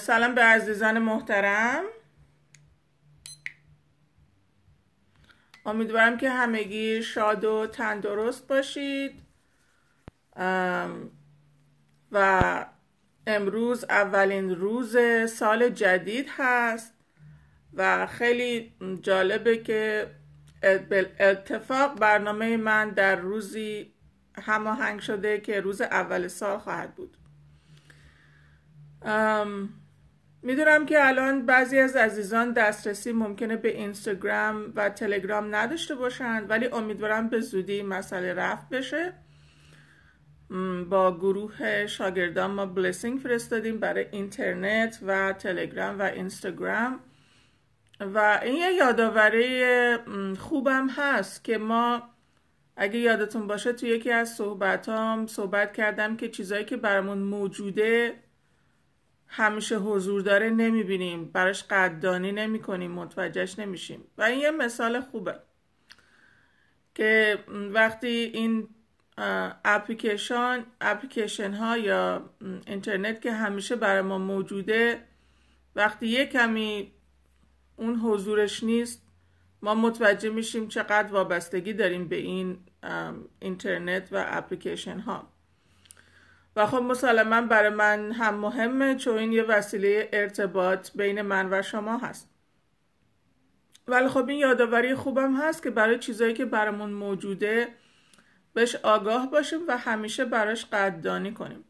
سلام به عزیزان محترم امیدوارم که همگی شاد و تندرست باشید و امروز اولین روز سال جدید هست و خیلی جالبه که اتفاق برنامه من در روزی هماهنگ شده که روز اول سال خواهد بود میدونم که الان بعضی از عزیزان دسترسی ممکنه به اینستاگرام و تلگرام نداشته باشند ولی امیدوارم به زودی مسئله رفت بشه با گروه شاگردان ما بلسینگ فرستادیم برای اینترنت و تلگرام و اینستاگرام و این یه یادآوری خوبم هست که ما اگه یادتون باشه تو یکی از صحبتام صحبت کردم که چیزایی که برامون موجوده همیشه حضور داره نمیبینیم براش قدردانی نمیکنیم متوجهش نمیشیم و این یه مثال خوبه که وقتی این اپلیکیشن اپلیکیشن ها یا اینترنت که همیشه برای ما موجوده وقتی یه کمی اون حضورش نیست ما متوجه میشیم چقدر وابستگی داریم به این اینترنت و اپلیکیشن ها و خب مسلما برای من هم مهمه چون این یه وسیله ارتباط بین من و شما هست ولی خب این یادآوری خوبم هست که برای چیزایی که برامون موجوده بهش آگاه باشیم و همیشه براش قدردانی کنیم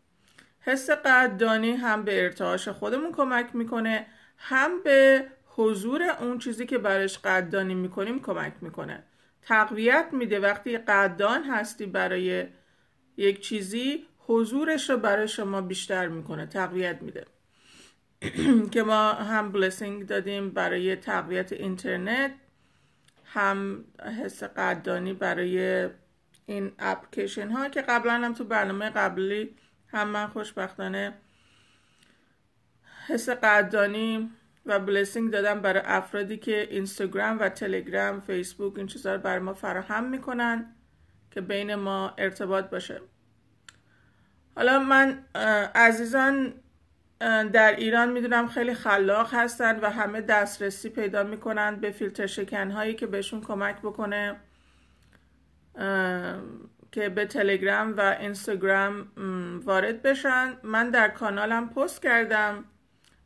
حس قدردانی هم به ارتعاش خودمون کمک میکنه هم به حضور اون چیزی که براش قدردانی میکنیم کمک میکنه تقویت میده وقتی قدردان هستی برای یک چیزی حضورش رو برای شما بیشتر میکنه تقویت میده که ما هم بلسینگ دادیم برای تقویت اینترنت هم حس قدردانی برای این اپکیشن ها که قبلا هم تو برنامه قبلی هم من خوشبختانه حس قدردانی و بلسینگ دادم برای افرادی که اینستاگرام و تلگرام فیسبوک این چیزها رو برای ما فراهم میکنن که بین ما ارتباط باشه حالا من عزیزان در ایران میدونم خیلی خلاق هستن و همه دسترسی پیدا میکنن به فیلتر شکن هایی که بهشون کمک بکنه که به تلگرام و اینستاگرام وارد بشن من در کانالم پست کردم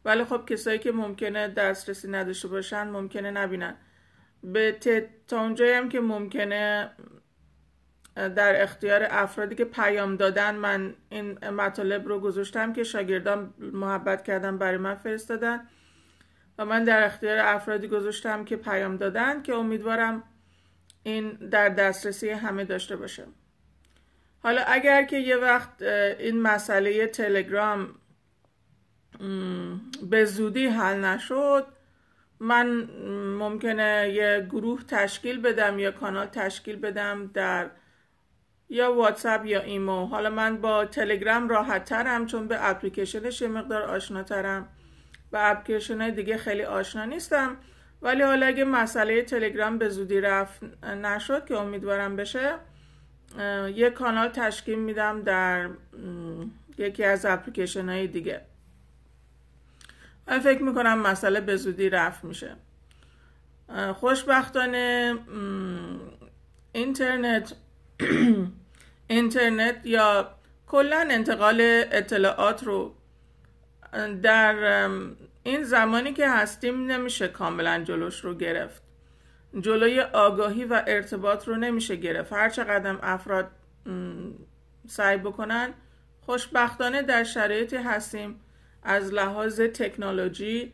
ولی خب کسایی که ممکنه دسترسی نداشته باشن ممکنه نبینن به تا اونجایی هم که ممکنه در اختیار افرادی که پیام دادن من این مطالب رو گذاشتم که شاگردان محبت کردن برای من فرستادن و من در اختیار افرادی گذاشتم که پیام دادن که امیدوارم این در دسترسی همه داشته باشه حالا اگر که یه وقت این مسئله تلگرام به زودی حل نشد من ممکنه یه گروه تشکیل بدم یا کانال تشکیل بدم در یا واتساپ یا ایمو حالا من با تلگرام راحت ترم چون به اپلیکیشنش یه مقدار آشناترم و اپلیکیشن دیگه خیلی آشنا نیستم ولی حالا اگه مسئله تلگرام به زودی رفت نشد که امیدوارم بشه یه کانال تشکیل میدم در یکی از اپلیکیشن های دیگه من فکر میکنم مسئله به زودی رفت میشه خوشبختانه اینترنت اینترنت یا کلا انتقال اطلاعات رو در این زمانی که هستیم نمیشه کاملا جلوش رو گرفت جلوی آگاهی و ارتباط رو نمیشه گرفت هر قدم افراد سعی بکنن خوشبختانه در شرایطی هستیم از لحاظ تکنولوژی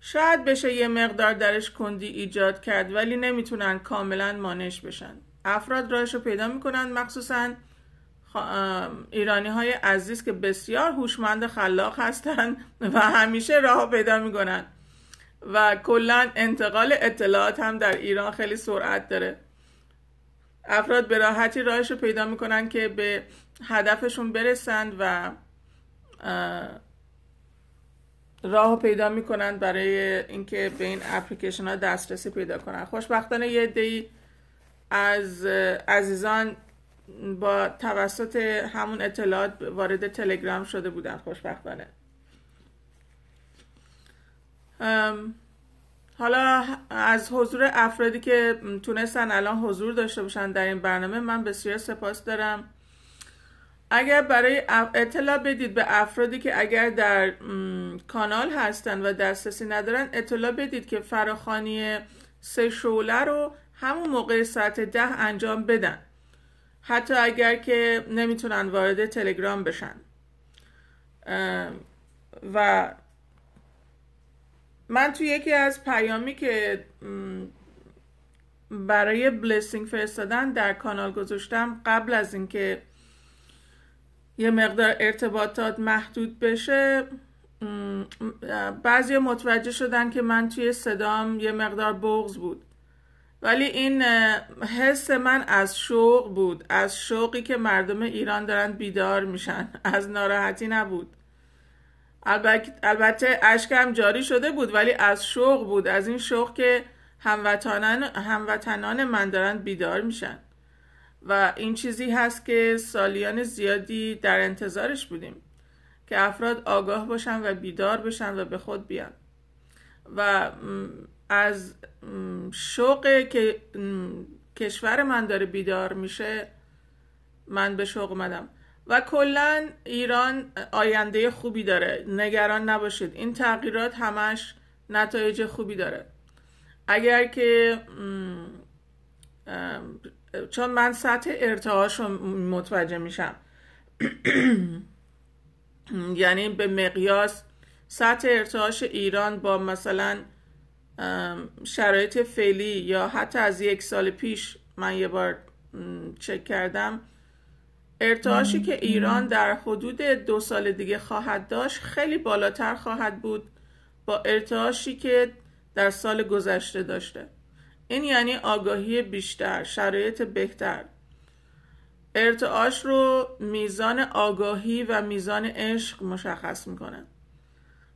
شاید بشه یه مقدار درش کندی ایجاد کرد ولی نمیتونن کاملا مانش بشن افراد راهش رو پیدا میکنند مخصوصا ایرانی های عزیز که بسیار هوشمند خلاق هستند و همیشه راه پیدا میکنند و کلا انتقال اطلاعات هم در ایران خیلی سرعت داره افراد به راحتی راهش رو پیدا میکنند که به هدفشون برسند و راه پیدا میکنند برای اینکه به این اپلیکیشن ها دسترسی پیدا کنن خوشبختانه یه دی از عزیزان با توسط همون اطلاعات وارد تلگرام شده بودن خوشبختانه حالا از حضور افرادی که تونستن الان حضور داشته باشن در این برنامه من بسیار سپاس دارم اگر برای اطلاع بدید به افرادی که اگر در کانال هستن و دسترسی ندارن اطلاع بدید که فراخانی سه شوله رو همون موقع ساعت ده انجام بدن حتی اگر که نمیتونن وارد تلگرام بشن و من توی یکی از پیامی که برای بلسینگ فرستادن در کانال گذاشتم قبل از اینکه یه مقدار ارتباطات محدود بشه بعضی متوجه شدن که من توی صدام یه مقدار بغز بود ولی این حس من از شوق بود از شوقی که مردم ایران دارن بیدار میشن از ناراحتی نبود البته هم جاری شده بود ولی از شوق بود از این شوق که هموطنان, هموطنان من دارن بیدار میشن و این چیزی هست که سالیان زیادی در انتظارش بودیم که افراد آگاه باشن و بیدار بشن و به خود بیان و از شوق که کشور من داره بیدار میشه من به شوق اومدم و کلا ایران آینده خوبی داره نگران نباشید این تغییرات همش نتایج خوبی داره اگر که چون من سطح ارتعاش رو متوجه میشم یعنی به مقیاس سطح ارتعاش ایران با مثلا شرایط فعلی یا حتی از یک سال پیش من یه بار چک کردم ارتعاشی که ایران در حدود دو سال دیگه خواهد داشت خیلی بالاتر خواهد بود با ارتعاشی که در سال گذشته داشته این یعنی آگاهی بیشتر شرایط بهتر ارتعاش رو میزان آگاهی و میزان عشق مشخص میکنه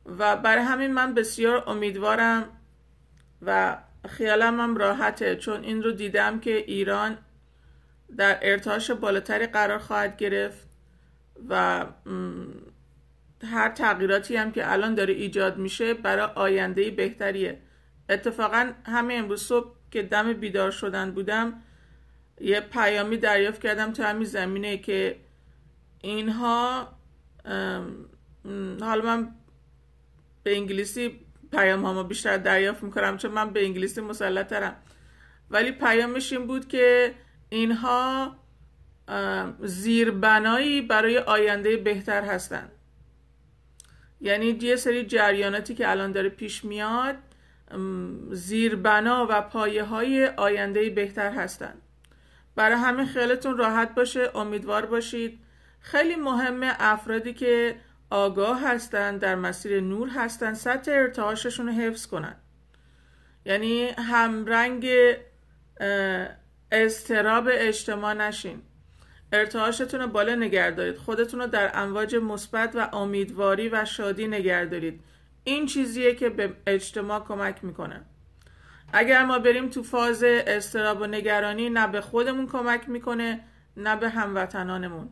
و برای همین من بسیار امیدوارم و خیالم هم راحته چون این رو دیدم که ایران در ارتعاش بالاتری قرار خواهد گرفت و هر تغییراتی هم که الان داره ایجاد میشه برای آینده بهتریه اتفاقا همه امروز صبح که دم بیدار شدن بودم یه پیامی دریافت کردم تو همین زمینه که اینها حالا من به انگلیسی پیام هامو بیشتر دریافت میکنم چون من به انگلیسی مسلطترم. ولی پیامش این بود که اینها زیربنایی برای آینده بهتر هستند یعنی یه سری جریاناتی که الان داره پیش میاد زیربنا و پایه های آینده بهتر هستند برای همه خیالتون راحت باشه امیدوار باشید خیلی مهمه افرادی که آگاه هستن، در مسیر نور هستند سطح ارتعاششون رو حفظ کنن یعنی همرنگ استراب اجتماع نشین ارتعاشتون رو بالا نگه خودتون رو در امواج مثبت و امیدواری و شادی نگه این چیزیه که به اجتماع کمک میکنه اگر ما بریم تو فاز استراب و نگرانی نه به خودمون کمک میکنه نه به هموطنانمون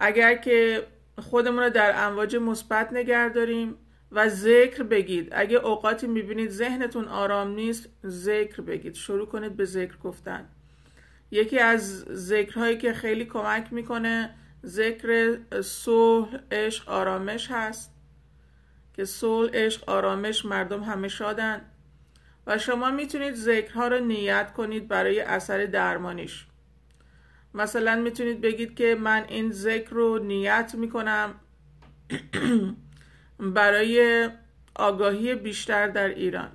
اگر که خودمون رو در امواج مثبت نگه داریم و ذکر بگید اگه اوقاتی میبینید ذهنتون آرام نیست ذکر بگید شروع کنید به ذکر گفتن یکی از ذکرهایی که خیلی کمک میکنه ذکر صلح عشق آرامش هست که صلح عشق آرامش مردم همه شادن و شما میتونید ذکرها رو نیت کنید برای اثر درمانیش مثلا میتونید بگید که من این ذکر رو نیت میکنم برای آگاهی بیشتر در ایران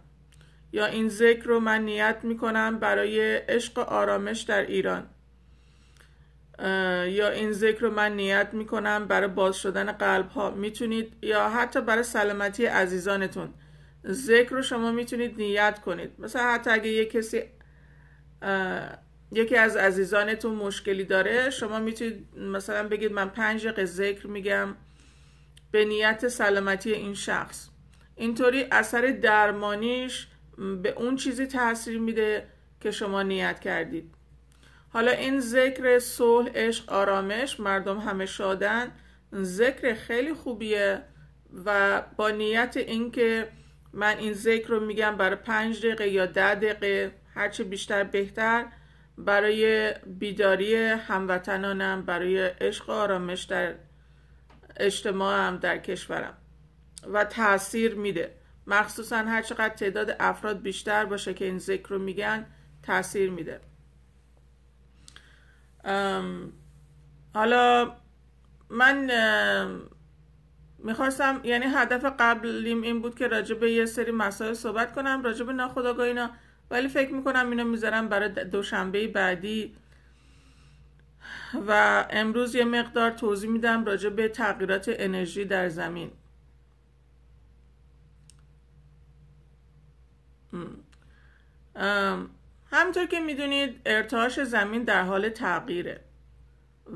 یا این ذکر رو من نیت میکنم برای عشق آرامش در ایران یا این ذکر رو من نیت میکنم برای باز شدن قلب ها میتونید یا حتی برای سلامتی عزیزانتون ذکر رو شما میتونید نیت کنید مثلا حتی اگه یه کسی یکی از عزیزانتون مشکلی داره شما میتونید مثلا بگید من پنج دقیقه ذکر میگم به نیت سلامتی این شخص اینطوری اثر درمانیش به اون چیزی تاثیر میده که شما نیت کردید حالا این ذکر صلح عشق آرامش مردم همه شادن ذکر خیلی خوبیه و با نیت اینکه من این ذکر رو میگم برای پنج دقیقه یا ده دقیقه هرچه بیشتر بهتر برای بیداری هموطنانم برای عشق و آرامش در اجتماعم در کشورم و تاثیر میده مخصوصا هر چقدر تعداد افراد بیشتر باشه که این ذکر رو میگن تاثیر میده حالا من میخواستم یعنی هدف قبلیم این بود که راجع به یه سری مسائل صحبت کنم راجع به ناخداگاه ولی فکر میکنم اینو میذارم برای دوشنبه بعدی و امروز یه مقدار توضیح میدم راجع به تغییرات انرژی در زمین همطور که میدونید ارتعاش زمین در حال تغییره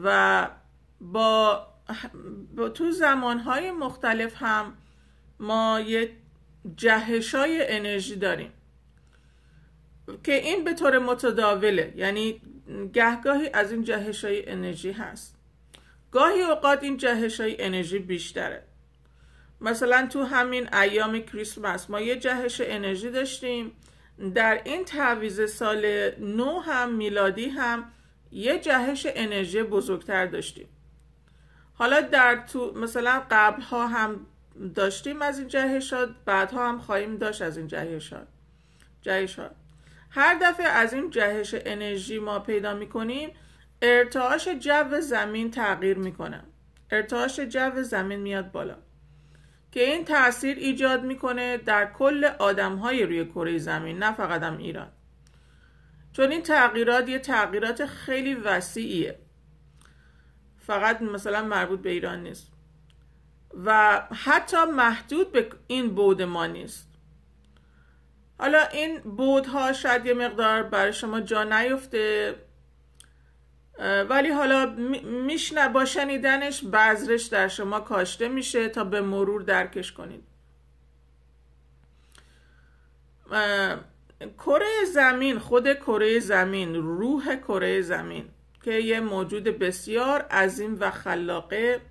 و با, با تو زمانهای مختلف هم ما یه جهشای انرژی داریم که این به طور متداوله یعنی گهگاهی از این جهش های انرژی هست گاهی اوقات این جهش های انرژی بیشتره مثلا تو همین ایام کریسمس ما یه جهش انرژی داشتیم در این تعویز سال نو هم میلادی هم یه جهش انرژی بزرگتر داشتیم حالا در تو مثلا قبل ها هم داشتیم از این ها بعد ها هم خواهیم داشت از این جهش ها هر دفعه از این جهش انرژی ما پیدا میکنیم ارتعاش جو زمین تغییر میکنه ارتعاش جو زمین میاد بالا که این تاثیر ایجاد میکنه در کل آدم های روی کره زمین نه فقط هم ایران چون این تغییرات یه تغییرات خیلی وسیعیه فقط مثلا مربوط به ایران نیست و حتی محدود به این بود ما نیست حالا این بودها شاید یه مقدار برای شما جا نیفته ولی حالا میشنه با شنیدنش بذرش در شما کاشته میشه تا به مرور درکش کنید کره زمین خود کره زمین روح کره زمین که یه موجود بسیار عظیم و خلاقه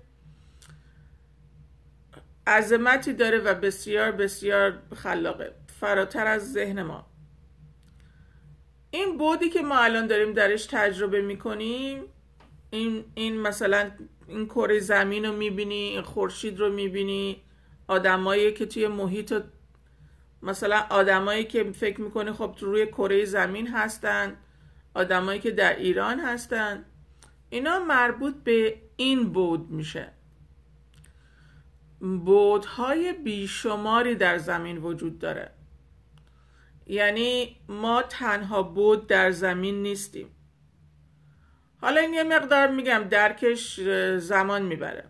عظمتی داره و بسیار بسیار خلاقه فراتر از ذهن ما این بودی که ما الان داریم درش تجربه میکنیم این, این مثلا این کره زمین رو میبینی این خورشید رو میبینی آدمایی که توی محیط و مثلا آدمایی که فکر میکنی خب روی کره زمین هستن آدمایی که در ایران هستن اینا مربوط به این بود میشه بودهای بیشماری در زمین وجود داره یعنی ما تنها بود در زمین نیستیم حالا این یه مقدار میگم درکش زمان میبره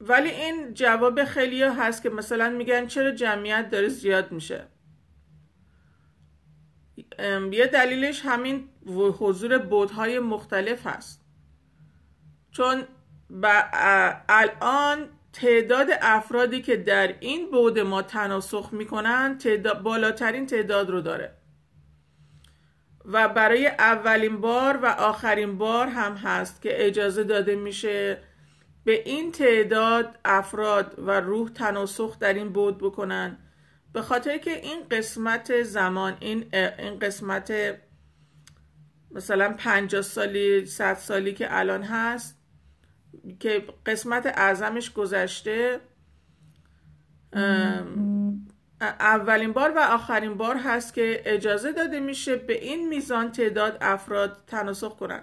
ولی این جواب خیلی هست که مثلا میگن چرا جمعیت داره زیاد میشه یه دلیلش همین حضور بودهای مختلف هست چون الان تعداد افرادی که در این بود ما تناسخ میکنن تعداد بالاترین تعداد رو داره و برای اولین بار و آخرین بار هم هست که اجازه داده میشه به این تعداد افراد و روح تناسخ در این بود بکنن به خاطر که این قسمت زمان این, این قسمت مثلا 50 سالی 100 سالی که الان هست که قسمت اعظمش گذشته اولین بار و آخرین بار هست که اجازه داده میشه به این میزان تعداد افراد تناسخ کنن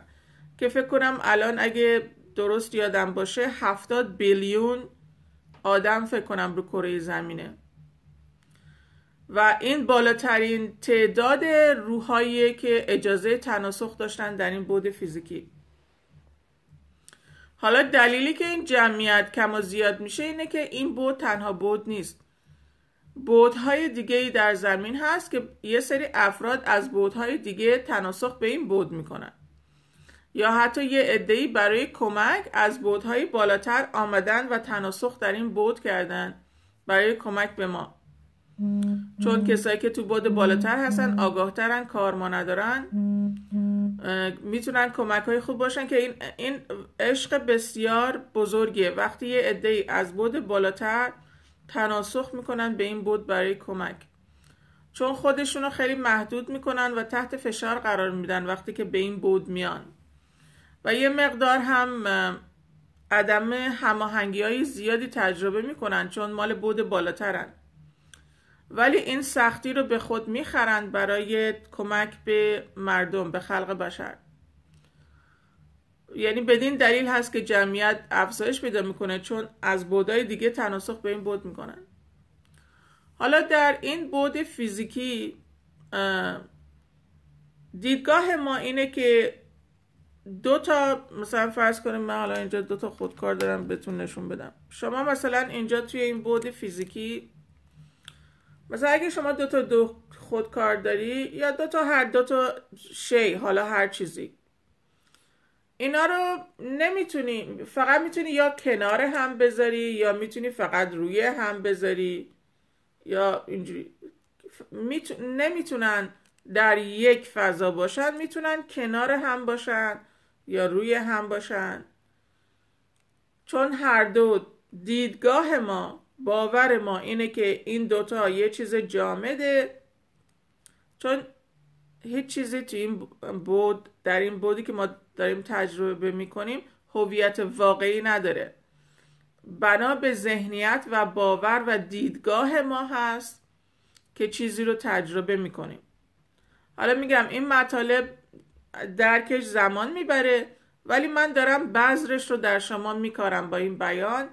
که فکر کنم الان اگه درست یادم باشه هفتاد بیلیون آدم فکر کنم رو کره زمینه و این بالاترین تعداد روحایی که اجازه تناسخ داشتن در این بود فیزیکی حالا دلیلی که این جمعیت کم و زیاد میشه اینه که این بود تنها بود نیست بودهای دیگه ای در زمین هست که یه سری افراد از بودهای دیگه تناسخ به این بود میکنن یا حتی یه ای برای کمک از بودهای بالاتر آمدن و تناسخ در این بود کردن برای کمک به ما چون کسایی که تو بود بالاتر هستن آگاهترن کار ما ندارن میتونن کمک های خوب باشن که این, این عشق بسیار بزرگیه وقتی یه عده از بود بالاتر تناسخ میکنن به این بود برای کمک چون خودشون رو خیلی محدود میکنن و تحت فشار قرار میدن وقتی که به این بود میان و یه مقدار هم عدم هماهنگی های زیادی تجربه میکنن چون مال بود بالاترن ولی این سختی رو به خود میخرند برای کمک به مردم به خلق بشر یعنی بدین دلیل هست که جمعیت افزایش پیدا میکنه چون از بودای دیگه تناسخ به این بود میکنن حالا در این بود فیزیکی دیدگاه ما اینه که دو تا مثلا فرض کنیم من حالا اینجا دو تا خودکار دارم بهتون نشون بدم شما مثلا اینجا توی این بود فیزیکی مثلا اگه شما دو تا دو خودکار داری یا دو تا هر دو تا شی حالا هر چیزی اینا رو نمیتونی فقط میتونی یا کنار هم بذاری یا میتونی فقط روی هم بذاری یا اینجوری میتو... نمیتونن در یک فضا باشن میتونن کنار هم باشن یا روی هم باشن چون هر دو دیدگاه ما باور ما اینه که این دوتا یه چیز جامده چون هیچ چیزی تو این بود در این بودی که ما داریم تجربه میکنیم هویت واقعی نداره بنا به ذهنیت و باور و دیدگاه ما هست که چیزی رو تجربه میکنیم حالا میگم این مطالب درکش زمان میبره ولی من دارم بذرش رو در شما میکارم با این بیان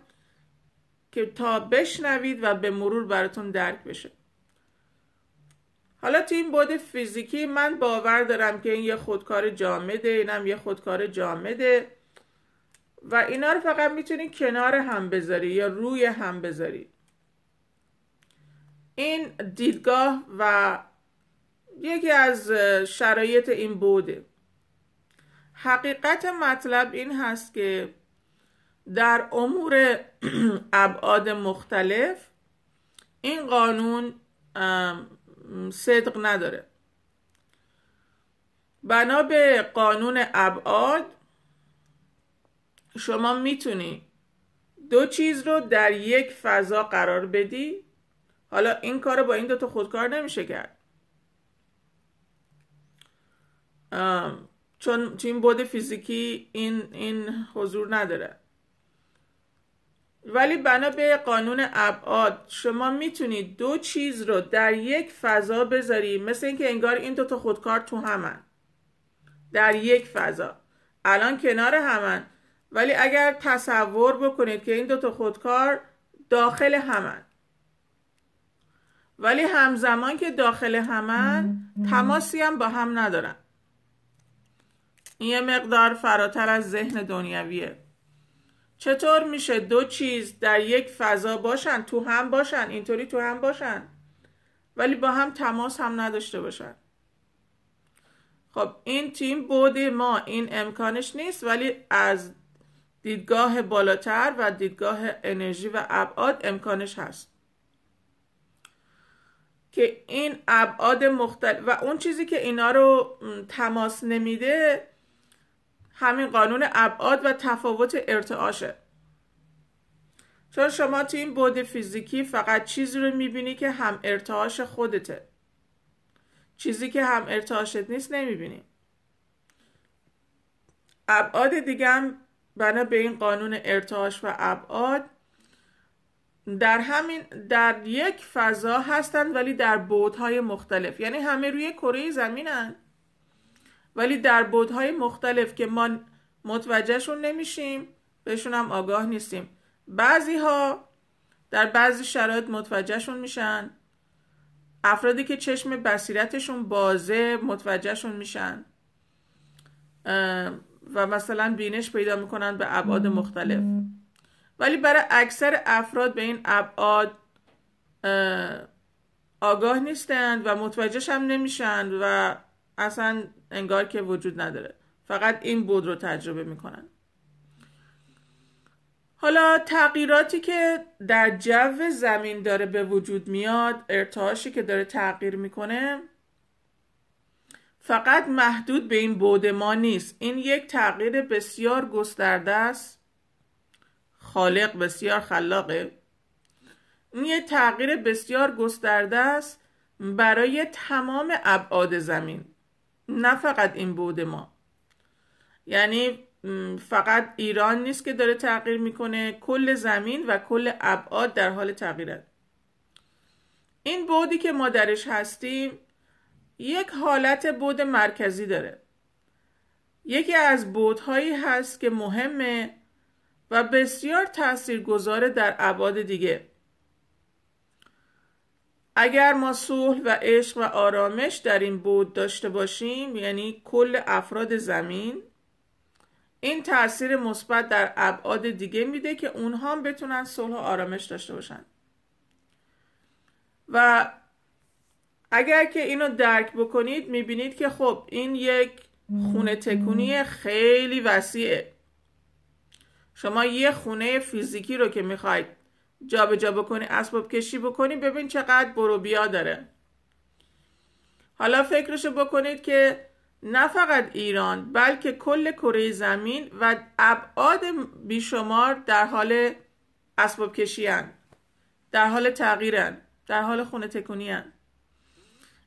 که تا بشنوید و به مرور براتون درک بشه حالا تو این بود فیزیکی من باور دارم که این یه خودکار جامده اینم یه خودکار جامده و اینا رو فقط میتونید کنار هم بذاری یا روی هم بذاری این دیدگاه و یکی از شرایط این بوده حقیقت مطلب این هست که در امور ابعاد مختلف این قانون صدق نداره بنا به قانون ابعاد شما میتونی دو چیز رو در یک فضا قرار بدی حالا این کار با این دوتا خودکار نمیشه کرد چون این بود فیزیکی این, این حضور نداره ولی بنا به قانون ابعاد شما میتونید دو چیز رو در یک فضا بذاری مثل اینکه انگار این دوتا خودکار تو همن در یک فضا الان کنار همن ولی اگر تصور بکنید که این دوتا خودکار داخل همن ولی همزمان که داخل همن تماسی هم با هم ندارن این یه مقدار فراتر از ذهن دنیاویه چطور میشه دو چیز در یک فضا باشن تو هم باشن اینطوری تو هم باشن ولی با هم تماس هم نداشته باشن خب این تیم بود ما این امکانش نیست ولی از دیدگاه بالاتر و دیدگاه انرژی و ابعاد امکانش هست که این ابعاد مختلف و اون چیزی که اینا رو تماس نمیده همین قانون ابعاد و تفاوت ارتعاشه چون شما تو این بود فیزیکی فقط چیزی رو میبینی که هم ارتعاش خودته چیزی که هم ارتعاشت نیست نمیبینی ابعاد دیگه هم بنا به این قانون ارتعاش و ابعاد در همین در یک فضا هستند ولی در بودهای مختلف یعنی همه روی کره زمینن ولی در بودهای مختلف که ما متوجهشون نمیشیم بهشون هم آگاه نیستیم بعضی ها در بعضی شرایط متوجهشون میشن افرادی که چشم بصیرتشون بازه متوجهشون میشن و مثلا بینش پیدا میکنن به ابعاد مختلف ولی برای اکثر افراد به این ابعاد آگاه نیستند و متوجهش هم نمیشن و اصلا انگار که وجود نداره فقط این بود رو تجربه میکنن حالا تغییراتی که در جو زمین داره به وجود میاد ارتعاشی که داره تغییر میکنه فقط محدود به این بود ما نیست این یک تغییر بسیار گسترده است خالق بسیار خلاقه این یک تغییر بسیار گسترده است برای تمام ابعاد زمین نه فقط این بود ما یعنی فقط ایران نیست که داره تغییر میکنه کل زمین و کل ابعاد در حال تغییره این بودی که ما درش هستیم یک حالت بود مرکزی داره یکی از بودهایی هست که مهمه و بسیار تاثیرگذاره در ابعاد دیگه اگر ما صلح و عشق و آرامش در این بود داشته باشیم یعنی کل افراد زمین این تاثیر مثبت در ابعاد دیگه میده که اونها هم بتونن صلح و آرامش داشته باشن و اگر که اینو درک بکنید میبینید که خب این یک خونه تکونی خیلی وسیعه شما یه خونه فیزیکی رو که میخواید جابجا جا بکنی اسباب کشی بکنی ببین چقدر برو بیا داره حالا فکرشو بکنید که نه فقط ایران بلکه کل کره زمین و ابعاد بیشمار در حال اسباب کشی در حال تغییرن در حال خونه تکونی هن.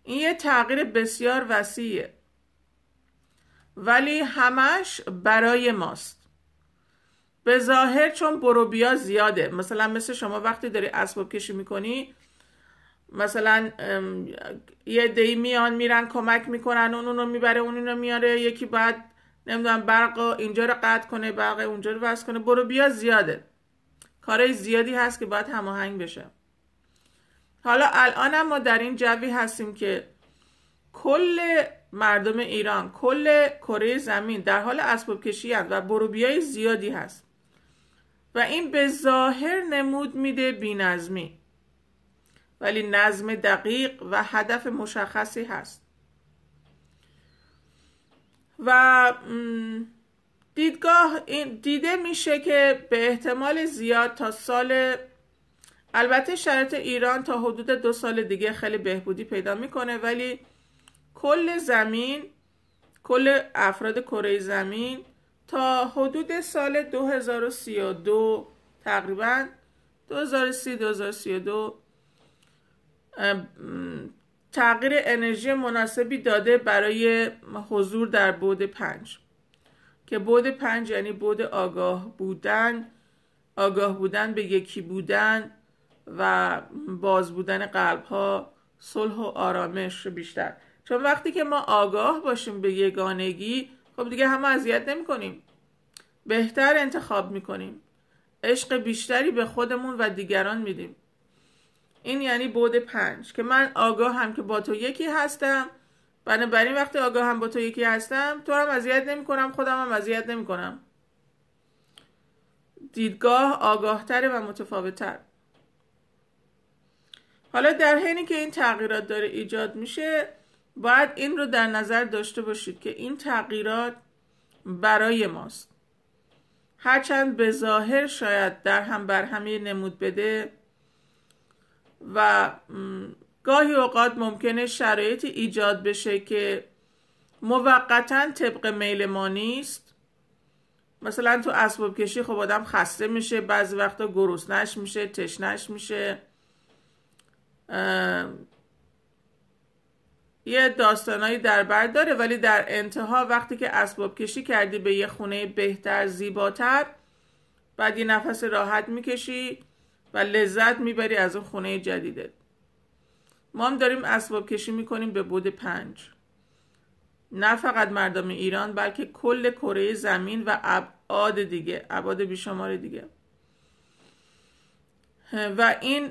این یه تغییر بسیار وسیعه ولی همش برای ماست به ظاهر چون بروبیا زیاده مثلا مثل شما وقتی داری اسباب کشی میکنی مثلا یه دی میان میرن کمک میکنن اون اونو میبره اون اونو میاره یکی بعد نمیدونم برق اینجا رو قطع کنه برق اونجا رو وصل کنه برو بیا زیاده کارای زیادی هست که باید هماهنگ بشه حالا الان ما در این جوی هستیم که کل مردم ایران کل کره زمین در حال اسباب کشی هست و بروبیای زیادی هست و این به ظاهر نمود میده بینظمی ولی نظم دقیق و هدف مشخصی هست و دیدگاه دیده میشه که به احتمال زیاد تا سال البته شرط ایران تا حدود دو سال دیگه خیلی بهبودی پیدا میکنه ولی کل زمین کل افراد کره زمین تا حدود سال 2032 تقریبا 2030-2032 تغییر انرژی مناسبی داده برای حضور در بود پنج که بود پنج یعنی بود آگاه بودن آگاه بودن به یکی بودن و باز بودن قلب ها صلح و آرامش بیشتر چون وقتی که ما آگاه باشیم به یگانگی خب دیگه همه اذیت نمیکنیم بهتر انتخاب میکنیم عشق بیشتری به خودمون و دیگران میدیم این یعنی بود پنج که من آگاه هم که با تو یکی هستم بنابراین وقتی آگاه هم با تو یکی هستم تو هم اذیت کنم خودم هم اذیت نمیکنم دیدگاه آگاهتر و متفاوتتر حالا در حینی که این تغییرات داره ایجاد میشه باید این رو در نظر داشته باشید که این تغییرات برای ماست هرچند به ظاهر شاید در هم بر همه نمود بده و گاهی اوقات ممکنه شرایطی ایجاد بشه که موقتا طبق میل ما نیست مثلا تو اسباب کشی خب آدم خسته میشه بعضی وقتا گرسنش میشه تشنش میشه یه داستانایی در بر داره ولی در انتها وقتی که اسباب کشی کردی به یه خونه بهتر زیباتر بعد یه نفس راحت میکشی و لذت میبری از اون خونه جدیدت ما هم داریم اسباب کشی میکنیم به بود پنج نه فقط مردم ایران بلکه کل کره زمین و ابعاد دیگه ابعاد بیشمار دیگه و این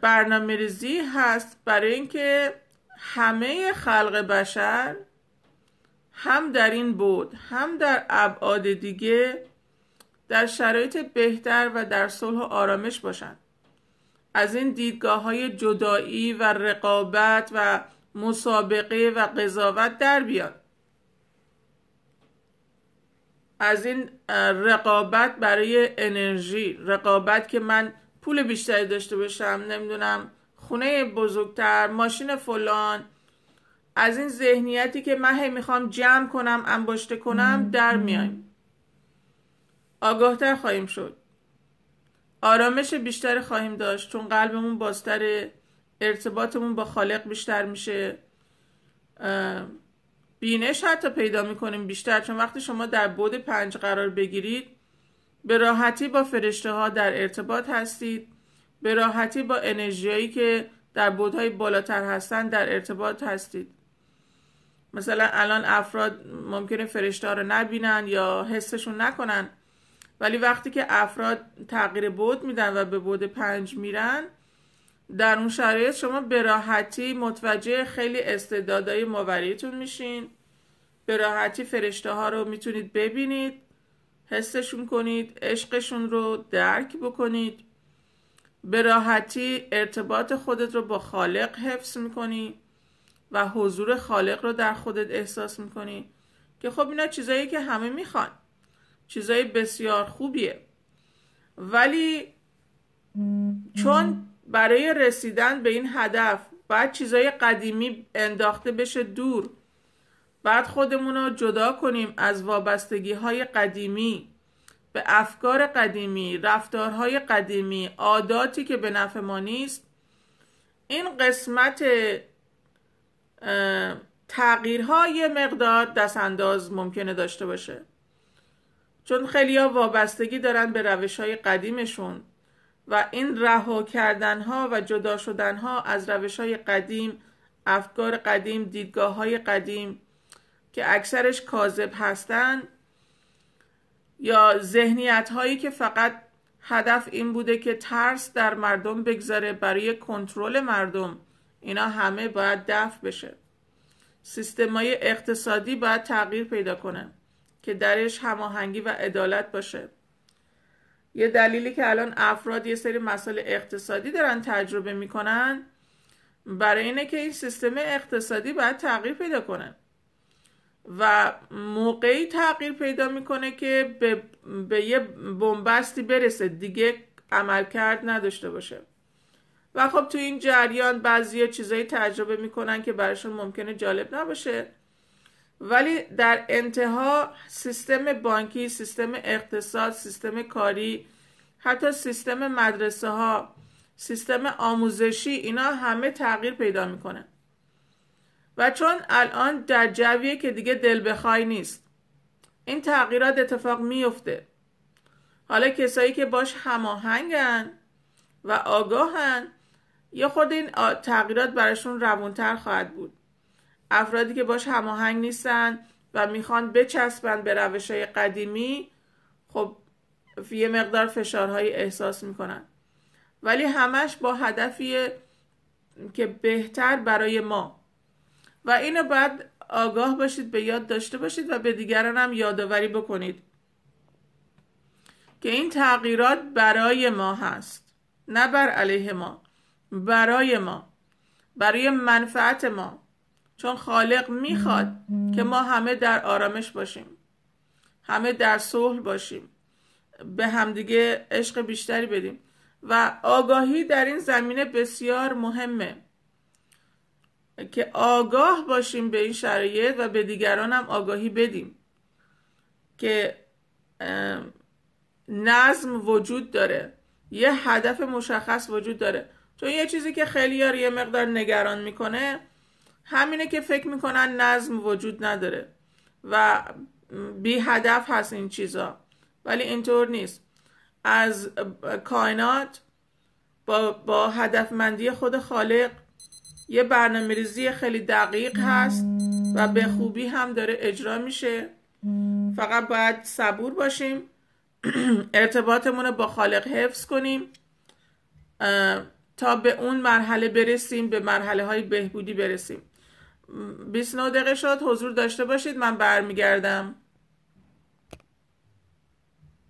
برنامه ریزی هست برای اینکه همه خلق بشر هم در این بود هم در ابعاد دیگه در شرایط بهتر و در صلح و آرامش باشند از این دیدگاه های جدایی و رقابت و مسابقه و قضاوت در بیاد از این رقابت برای انرژی رقابت که من پول بیشتری داشته باشم نمیدونم خونه بزرگتر ماشین فلان از این ذهنیتی که من هی میخوام جمع کنم انباشته کنم در میایم آگاهتر خواهیم شد آرامش بیشتر خواهیم داشت چون قلبمون بازتر ارتباطمون با خالق بیشتر میشه بینش حتی پیدا میکنیم بیشتر چون وقتی شما در بود پنج قرار بگیرید به راحتی با فرشته ها در ارتباط هستید به راحتی با انرژیایی که در بودهای بالاتر هستند در ارتباط هستید مثلا الان افراد ممکنه فرشته رو نبینن یا حسشون نکنن ولی وقتی که افراد تغییر بود میدن و به بود پنج میرن در اون شرایط شما به راحتی متوجه خیلی استعدادهای ماوریتون میشین به راحتی فرشته ها رو میتونید ببینید حسشون کنید عشقشون رو درک بکنید به راحتی ارتباط خودت رو با خالق حفظ میکنی و حضور خالق رو در خودت احساس میکنی که خب اینا چیزایی که همه میخوان چیزایی بسیار خوبیه ولی چون برای رسیدن به این هدف باید چیزای قدیمی انداخته بشه دور بعد خودمون رو جدا کنیم از وابستگی های قدیمی افکار قدیمی رفتارهای قدیمی عاداتی که به نفع ما نیست این قسمت تغییرهای مقدار مقدار دستانداز ممکنه داشته باشه چون خیلی ها وابستگی دارن به روش های قدیمشون و این رها کردن ها و جدا شدن ها از روش های قدیم افکار قدیم دیدگاه های قدیم که اکثرش کاذب هستند یا ذهنیت هایی که فقط هدف این بوده که ترس در مردم بگذاره برای کنترل مردم اینا همه باید دفع بشه سیستمای اقتصادی باید تغییر پیدا کنه که درش هماهنگی و عدالت باشه یه دلیلی که الان افراد یه سری مسائل اقتصادی دارن تجربه میکنن برای اینه که این سیستم اقتصادی باید تغییر پیدا کنه و موقعی تغییر پیدا میکنه که به, به یه بنبستی برسه دیگه عملکرد نداشته باشه و خب تو این جریان بعضی چیزایی تجربه میکنن که براشون ممکنه جالب نباشه ولی در انتها سیستم بانکی، سیستم اقتصاد، سیستم کاری، حتی سیستم مدرسه ها، سیستم آموزشی اینا همه تغییر پیدا میکنن و چون الان در جویه که دیگه دل بخوای نیست این تغییرات اتفاق میفته حالا کسایی که باش هماهنگن و آگاهن یه خود این تغییرات براشون روونتر خواهد بود افرادی که باش هماهنگ نیستن و میخوان بچسبن به روش های قدیمی خب یه مقدار فشارهایی احساس میکنن ولی همش با هدفیه که بهتر برای ما و اینو بعد آگاه باشید به یاد داشته باشید و به دیگران هم یادآوری بکنید که این تغییرات برای ما هست نه بر علیه ما برای ما برای منفعت ما چون خالق میخواد که ما همه در آرامش باشیم همه در صلح باشیم به همدیگه عشق بیشتری بدیم و آگاهی در این زمینه بسیار مهمه که آگاه باشیم به این شرایط و به دیگران هم آگاهی بدیم که نظم وجود داره یه هدف مشخص وجود داره چون یه چیزی که خیلی یه مقدار نگران میکنه همینه که فکر میکنن نظم وجود نداره و بی هدف هست این چیزا ولی اینطور نیست از کائنات با, با هدفمندی خود خالق یه برنامه ریزی خیلی دقیق هست و به خوبی هم داره اجرا میشه فقط باید صبور باشیم ارتباطمون رو با خالق حفظ کنیم تا به اون مرحله برسیم به مرحله های بهبودی برسیم 29 دقیقه شد حضور داشته باشید من برمیگردم